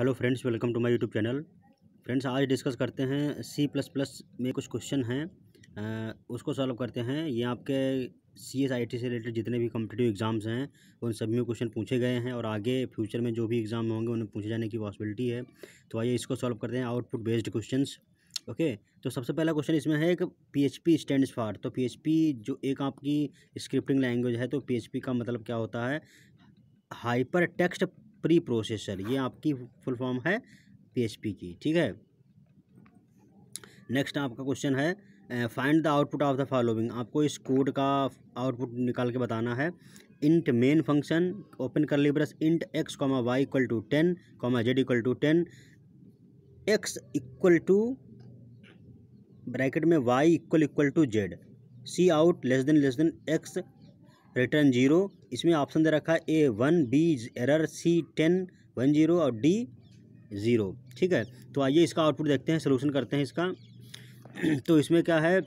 hello friends welcome to my YouTube channel friends आज discuss करते हैं सी प्लस प्लस में कुछ क्वेश्चन हैं उसको सॉल्व करते हैं ये आपके सी एस आई टी से रिलेटेड जितने भी कम्पिटिटिव एग्ज़ाम्स हैं उन सभी में क्वेश्चन पूछे गए हैं और आगे फ्यूचर में जो भी एग्ज़ाम होंगे उन्हें पूछे जाने की पॉसिबिलिटी है तो आइए इसको सॉल्व करते हैं आउटपुट बेस्ड क्वेश्चन ओके तो सबसे पहला क्वेश्चन इसमें है कि P H P stand for तो पी एच पी जो एक आपकी स्क्रिप्टिंग लैंग्वेज है तो पी एच पी का मतलब क्या होता है हाइपर टेक्स्ट प्री प्रोसेसर ये आपकी फुल फॉर्म है पीएचपी की ठीक है नेक्स्ट आपका क्वेश्चन है find the output of the following आपको इस कोड का आउटपुट निकाल के बताना है इंट मेन फंक्शन ओपन कर ली brace int x comma y equal to ten comma z equal to ten x equal to bracket में y equal equal to z C out less than less than x return zero इसमें option दे रखा है A one B error C ten one zero और D zero ठीक है तो आइए इसका आउटपुट देखते हैं सोल्यूशन करते हैं इसका तो इसमें क्या है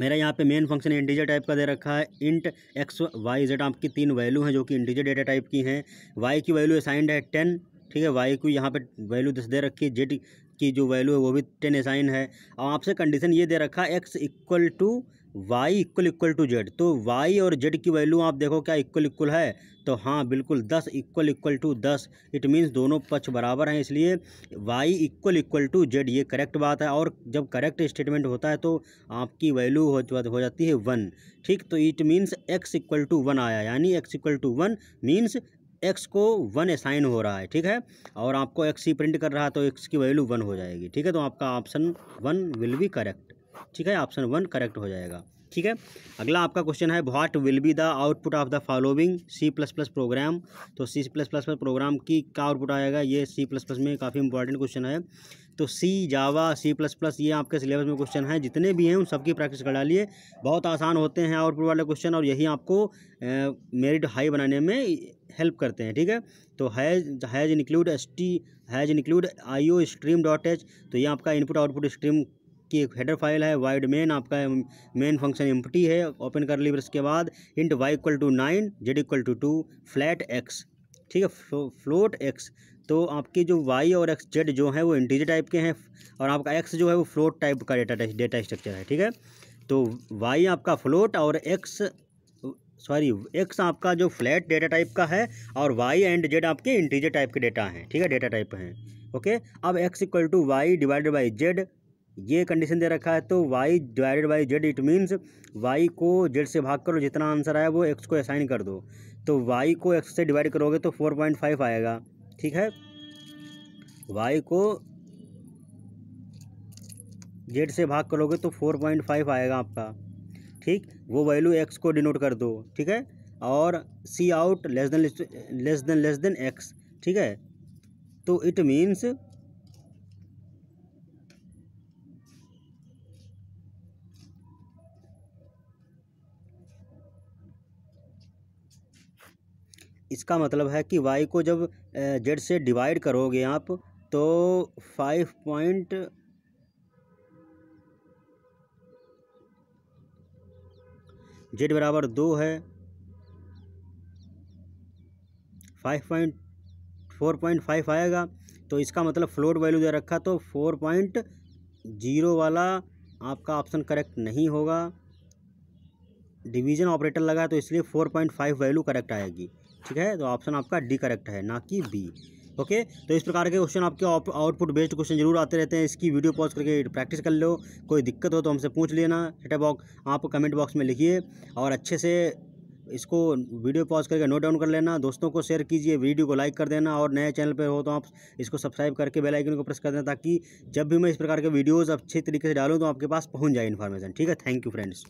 मेरा यहाँ पे मेन फंक्शन इंटीजर टाइप का दे रखा है इंट एक्स वाई जेड आपकी तीन वैल्यू हैं जो कि इंटीजर डेटा टाइप की हैं वाई की वैल्यू असाइंड है टेन ठीक है वाई की यहाँ पे वैल्यू दस दे रखी है जेड की जो वैल्यू है वो भी टेन असाइन है और आपसे कंडीशन ये दे रखा है x equal to y equal equal to z तो वाई और जेड की वैल्यू आप देखो क्या इक्वल इक्वल है तो हाँ बिल्कुल दस इक्वल इक्वल टू दस इट मीन्स दोनों पक्ष बराबर हैं इसलिए y equal equal to z ये करेक्ट बात है और जब करेक्ट स्टेटमेंट होता है तो आपकी वैल्यू हो जाती है वन ठीक तो it means x equal to one आया यानी x equal to one means x को वन असाइन हो रहा है ठीक है और आपको एक्स ही प्रिंट कर रहा है तो एक्स की वैल्यू वन हो जाएगी ठीक है तो आपका option one will be correct ठीक है ऑप्शन वन करेक्ट हो जाएगा ठीक है अगला आपका क्वेश्चन है what will be the output of the following C plus plus program तो सी प्लस प्लस पर प्रोग्राम की क्या आउटपुट आएगा ये सी प्लस प्लस में काफ़ी इंपॉर्टेंट क्वेश्चन है तो सी जावा सी प्लस प्लस ये आपके सिलेबस में क्वेश्चन हैं जितने भी हैं उन सबकी प्रैक्टिस करा लिए बहुत आसान होते हैं आउटपुट वाले क्वेश्चन और यही आपको मेरिट हाई बनाने में हेल्प करते हैं ठीक है तो hash hash include S T hash include I O stream dot H तो ये आपका इनपुट आउटपुट स्ट्रीम की एक हेडर फाइल है वाइड मेन आपका मेन फंक्शन एम्प्टी है ओपन कर ली फिर उसके बाद int y equal to nine z equal to two float x ठीक है फ्लो, फ्लोट एक्स तो आपकी जो वाई और एक्स जेड जो है वो इंटीजर टाइप के हैं और आपका एक्स जो है वो फ्लोट टाइप का डेटा डेटा स्ट्रक्चर है ठीक है तो वाई आपका फ्लोट और एक्स सॉरी एक्स आपका जो फ्लैट डेटा टाइप का है और वाई एंड जेड आपके इंटीजर टाइप के डेटा हैं ठीक है डेटा टाइप हैं ओके अब X equal to Y divided by Z ये कंडीशन दे रखा है तो Y divided by Z it means Y को जेड से भाग करो जितना आंसर आया वो एक्स को असाइन कर दो तो वाई को एक्स से डिवाइड करोगे तो फोर पॉइंट फाइव आएगा ठीक है वाई को जेड से भाग करोगे तो फोर पॉइंट फाइव आएगा आपका ठीक वो वैल्यू एक्स को डिनोट कर दो ठीक है और C out less than less than less than x ठीक है तो इट मीन्स इसका मतलब है कि वाई को जब जेड से डिवाइड करोगे आप तो फाइव पॉइंट जेड बराबर दो है five point four point five आएगा तो इसका मतलब फ्लोट वैल्यू दे रखा तो फोर पॉइंट जीरो वाला आपका ऑप्शन करेक्ट नहीं होगा डिवीजन ऑपरेटर लगा तो इसलिए four point five value correct आएगी ठीक है तो ऑप्शन आपका डी करेक्ट है ना कि बी ओके तो इस प्रकार के क्वेश्चन आपके आउटपुट बेस्ड क्वेश्चन जरूर आते रहते हैं इसकी वीडियो पॉज करके प्रैक्टिस कर लो कोई दिक्कत हो तो हमसे पूछ लेना हेटा बॉक्स आप कमेंट बॉक्स में लिखिए और अच्छे से इसको वीडियो पॉज करके नोट डाउन कर लेना दोस्तों को शेयर कीजिए वीडियो को लाइक कर देना और नए चैनल पर हो तो आप इसको सब्सक्राइब करके बेल आइकन को प्रेस कर देना ताकि जब भी मैं इस प्रकार के वीडियोस अच्छे तरीके से डालूं तो आपके पास पहुँच जाए इन्फॉर्मेशन ठीक है थैंक यू फ्रेंड्स